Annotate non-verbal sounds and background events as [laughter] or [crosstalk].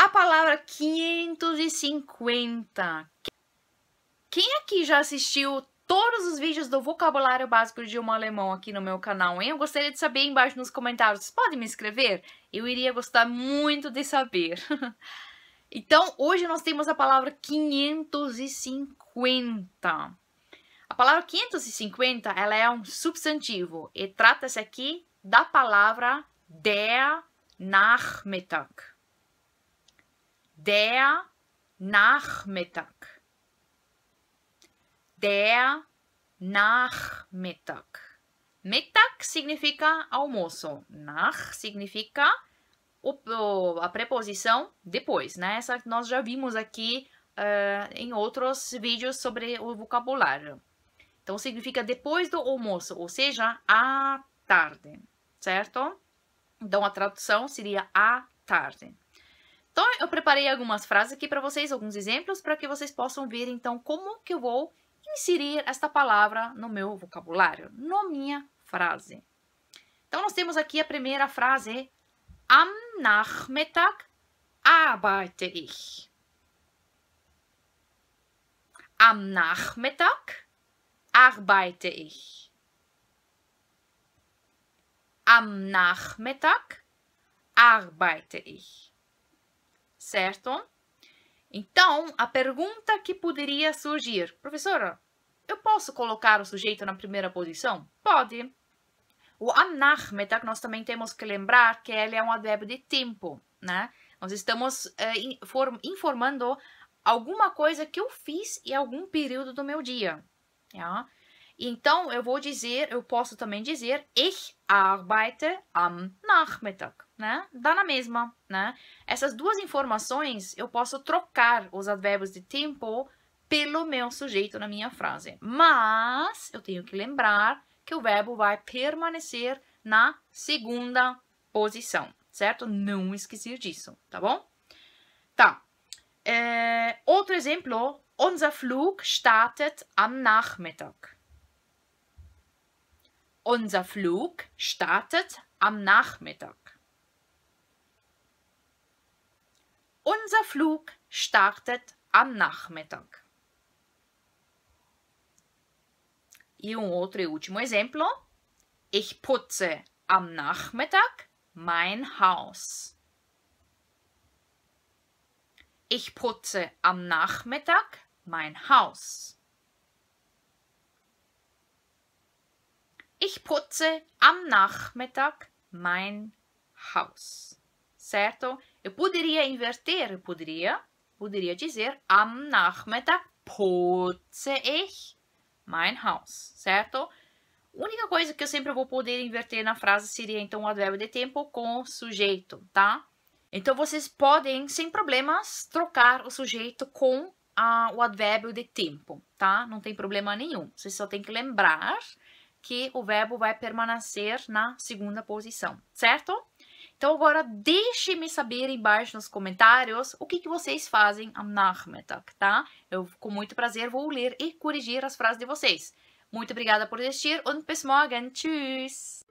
A palavra 550. Quem aqui já assistiu todos os vídeos do vocabulário básico de um alemão aqui no meu canal, hein? Eu gostaria de saber embaixo nos comentários. Vocês podem me escrever? Eu iria gostar muito de saber. [laughs] então, hoje nós temos a palavra 550. A palavra 550, ela é um substantivo e trata-se aqui da palavra der Nachmittag. Der Nachmittag. Der Nachmittag. Mittag significa almoço. Nach significa o, a preposição depois, né? Essa nós já vimos aqui uh, em outros vídeos sobre o vocabulário. Então, significa depois do almoço, ou seja, à tarde, certo? Então, a tradução seria à tarde. Então, eu preparei algumas frases aqui para vocês, alguns exemplos, para que vocês possam ver, então, como que eu vou inserir esta palavra no meu vocabulário, na minha frase. Então, nós temos aqui a primeira frase. Am Nachmittag arbeite ich. Am Nachmittag arbeite ich. Am Nachmittag arbeite ich certo? Então, a pergunta que poderia surgir, professora, eu posso colocar o sujeito na primeira posição? Pode. O anachmeta, que nós também temos que lembrar que ele é um advérbio de tempo, né? Nós estamos eh, informando alguma coisa que eu fiz em algum período do meu dia. Yeah? Tá? Então, eu vou dizer, eu posso também dizer, ich arbeite am Nachmittag né? Dá na mesma, né? Essas duas informações eu posso trocar os advérbios de tempo pelo meu sujeito na minha frase. Mas eu tenho que lembrar que o verbo vai permanecer na segunda posição, certo? Não esquecer disso, tá bom? Tá. É, outro exemplo. Unser Flug startet am Nachmittag. Unser Flug startet am Nachmittag. Unser Flug startet am Nachmittag. E um outro e último exemplo. Ich putze am Nachmittag mein Haus. Ich putze am Nachmittag mein Haus. Ich putze am Nachmittag mein Haus. Certo? Eu poderia inverter, eu poderia, poderia dizer am Nachmittag putze ich mein Haus, certo? única coisa que eu sempre vou poder inverter na frase seria então o advérbio de tempo com o sujeito, tá? Então vocês podem, sem problemas, trocar o sujeito com a, o advérbio de tempo, tá? Não tem problema nenhum. Vocês só tem que lembrar que o verbo vai permanecer na segunda posição, certo? Então agora deixe-me saber embaixo nos comentários o que, que vocês fazem am Nachmittag, tá? Eu com muito prazer vou ler e corrigir as frases de vocês. Muito obrigada por assistir und bis morgen. Tschüss!